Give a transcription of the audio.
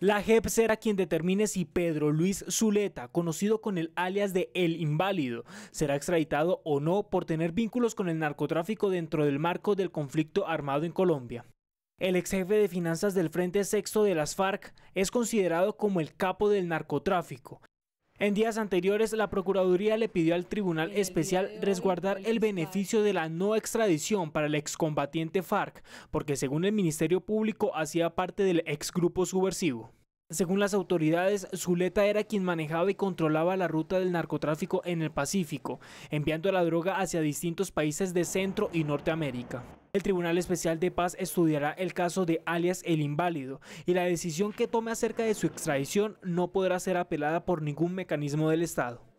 La JEP será quien determine si Pedro Luis Zuleta, conocido con el alias de El Inválido, será extraditado o no por tener vínculos con el narcotráfico dentro del marco del conflicto armado en Colombia. El ex jefe de finanzas del Frente Sexto de las FARC es considerado como el capo del narcotráfico en días anteriores, la Procuraduría le pidió al Tribunal Especial resguardar el beneficio de la no extradición para el excombatiente FARC, porque según el Ministerio Público hacía parte del exgrupo subversivo. Según las autoridades, Zuleta era quien manejaba y controlaba la ruta del narcotráfico en el Pacífico, enviando la droga hacia distintos países de Centro y Norteamérica. El Tribunal Especial de Paz estudiará el caso de alias El Inválido y la decisión que tome acerca de su extradición no podrá ser apelada por ningún mecanismo del Estado.